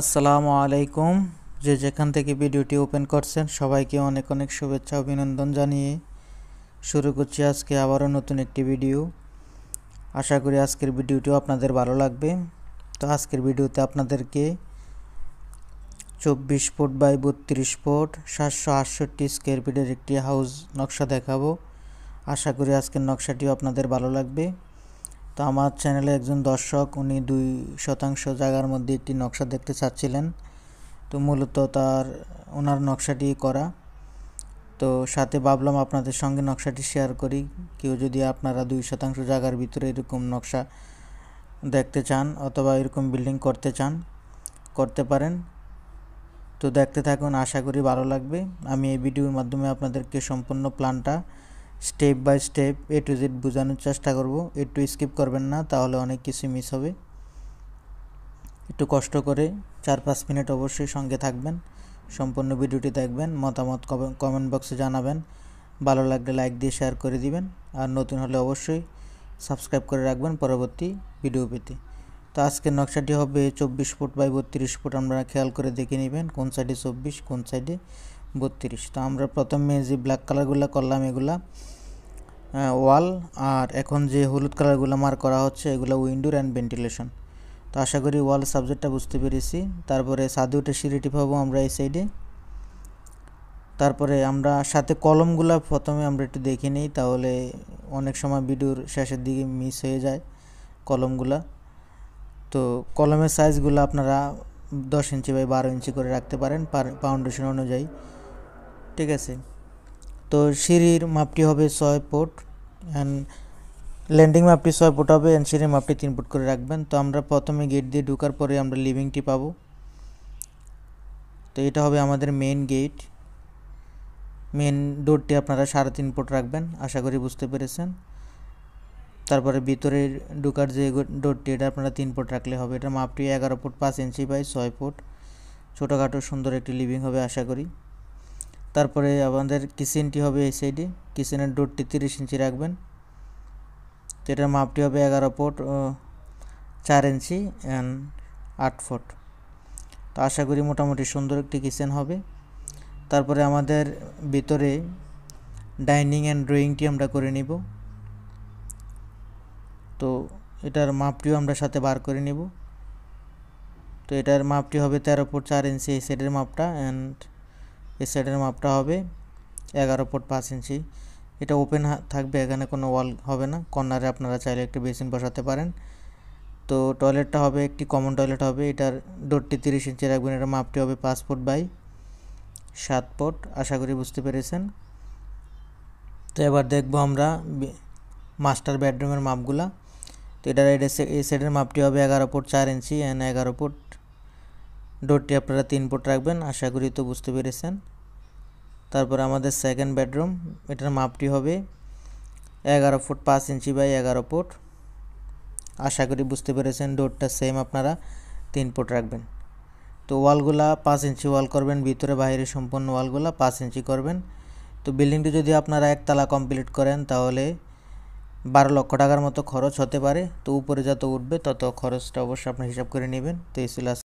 আসসালামু আলাইকুম যে যেখান থেকে ভিডিওটি ওপেন করছেন সবাইকে অনেক অনেক শুভেচ্ছা অভিনন্দন জানিয়ে শুরু করছি আজকে আবারও নতুন একটি ভিডিও আশা করি আজকের ভিডিওটিও আপনাদের ভালো লাগবে তো আজকের ভিডিওতে আপনাদেরকে চব্বিশ ফুট বাই বত্রিশ ফুট সাতশো আটষট্টি স্কোয়ার ফিটের একটি হাউস নকশা দেখাবো আশা করি আজকের নকশাটিও আপনাদের ভালো লাগবে তো আমার চ্যানেলে একজন দর্শক উনি দুই শতাংশ জায়গার মধ্যে একটি নকশা দেখতে চাচ্ছিলেন তো মূলত তার ওনার নকশাটি করা তো সাথে ভাবলাম আপনাদের সঙ্গে নকশাটি শেয়ার করি কেউ যদি আপনারা দুই শতাংশ জায়গার ভিতরে এরকম নকশা দেখতে চান অথবা এরকম বিল্ডিং করতে চান করতে পারেন তো দেখতে থাকুন আশা করি ভালো লাগবে আমি এই ভিডিওর মাধ্যমে আপনাদেরকে সম্পূর্ণ প্ল্যানটা step by step A to Z বোঝানোর চেষ্টা করব একটু স্কিপ করবেন না তাহলে অনেক কিছু মিস হবে একটু কষ্ট করে চার পাঁচ মিনিট অবশ্যই সঙ্গে থাকবেন সম্পূর্ণ ভিডিওটি দেখবেন মতামত কমেন্ট বক্সে জানাবেন ভালো লাগলে লাইক দিয়ে শেয়ার করে দিবেন আর নতুন হলে অবশ্যই সাবস্ক্রাইব করে রাখবেন পরবর্তী ভিডিও পেতে তো আজকের নকশাটি হবে চব্বিশ ফুট বাই বত্রিশ ফুট আপনারা খেয়াল করে দেখে নেবেন কোন সাইডে চব্বিশ কোন সাইডে বত্রিশ তো আমরা প্রথমে যে ব্ল্যাক কালারগুলো করলাম এগুলা হ্যাঁ, ওয়াল আর এখন যে হলুদ কালারগুলো মার্ক করা হচ্ছে এগুলো উইন্ডোর অ্যান্ড ভেন্টিলেশন তো আশা করি ওয়াল সাবজেক্টটা বুঝতে পেরেছি তারপরে সাদু উঠে সিরিটি পাবো আমরা এই সাইডে তারপরে আমরা সাথে কলমগুলো প্রথমে আমরা একটু দেখে নিই তাহলে অনেক সময় ভিডিওর শেষের দিকে মিস হয়ে যায় কলমগুলা তো কলমের সাইজগুলো আপনারা দশ ইঞ্চি বাই বারো ইঞ্চি করে রাখতে পারেন পাউন্ডেশন অনুযায়ী ঠিক আছে তো সিঁড়ির মাপটি হবে ছয় ফুট অ্যান্ড ল্যান্ডিং মাপটি ছয় ফুট হবে অ্যান্ড সিঁড়ির মাপটি তিন ফুট করে রাখবেন তো আমরা প্রথমে গেট দিয়ে ঢুকার পরে আমরা লিভিংটি পাবো তো এটা হবে আমাদের মেন গেট মেন ডোরটি আপনারা সাড়ে তিন ফুট রাখবেন আশা করি বুঝতে পেরেছেন তারপরে ভিতরে ঢুকার যে ডোরটি এটা আপনারা তিন ফুট রাখলে হবে এটা মাপটি এগারো ফুট পাঁচ ইঞ্চি বাই ছয় ফুট ছোটোখাটো সুন্দর একটি লিভিং হবে আশা করি তারপরে আমাদের কিচেনটি হবে এই সাইডে কিচেনের ডোরটি তিরিশ ইঞ্চি রাখবেন তো এটার মাপটি হবে এগারো ফুট চার ইঞ্চি অ্যান্ড আট ফুট তো আশা করি মোটামুটি সুন্দর একটি কিচেন হবে তারপরে আমাদের ভিতরে ডাইনিং অ্যান্ড ড্রয়িংটি আমরা করে নিব তো এটার মাপটিও আমরা সাথে বার করে নিব তো এটার মাপটি হবে তেরো ফুট চার ইঞ্চি এই সাইডের মাপটা অ্যান্ড এই সাইডের মাপটা হবে এগারো ফুট পাঁচ ইঞ্চি এটা ওপেন থাকবে এখানে কোনো ওয়াল হবে না কর্নারে আপনারা চাইলে একটি বেসিন বসাতে পারেন তো টয়লেটটা হবে একটি কমন টয়লেট হবে এটার ডোরটি তিরিশ ইঞ্চি রাখবেন এটার মাপটি হবে পাঁচ ফুট বাই সাত ফুট আশা করি বুঝতে পেরেছেন তো এবার দেখবো আমরা মাস্টার বেডরুমের মাপগুলা তো এটার এই সাইডের মাপটি হবে এগারো ফুট চার ইঞ্চি অ্যান্ড এগারো ফুট ডোরটি আপনারা তিন ফুট রাখবেন আশা করি তো বুঝতে পেরেছেন তারপর আমাদের সেকেন্ড বেডরুম এটার মাপটি হবে এগারো ফুট পাঁচ ইঞ্চি বাই এগারো ফুট আশা করি বুঝতে পেরেছেন ডোরটা সেম আপনারা তিন ফুট রাখবেন তো ওয়ালগুলা পাঁচ ইঞ্চি ওয়াল করবেন ভিতরে বাইরে সম্পূর্ণ ওয়ালগুলা পাঁচ ইঞ্চি করবেন তো বিল্ডিংটি যদি আপনারা একতলা কমপ্লিট করেন তাহলে বারো লক্ষ টাকার মতো খরচ হতে পারে তো উপরে যত উঠবে তত খরচটা অবশ্যই আপনি হিসাব করে নেবেন তো এই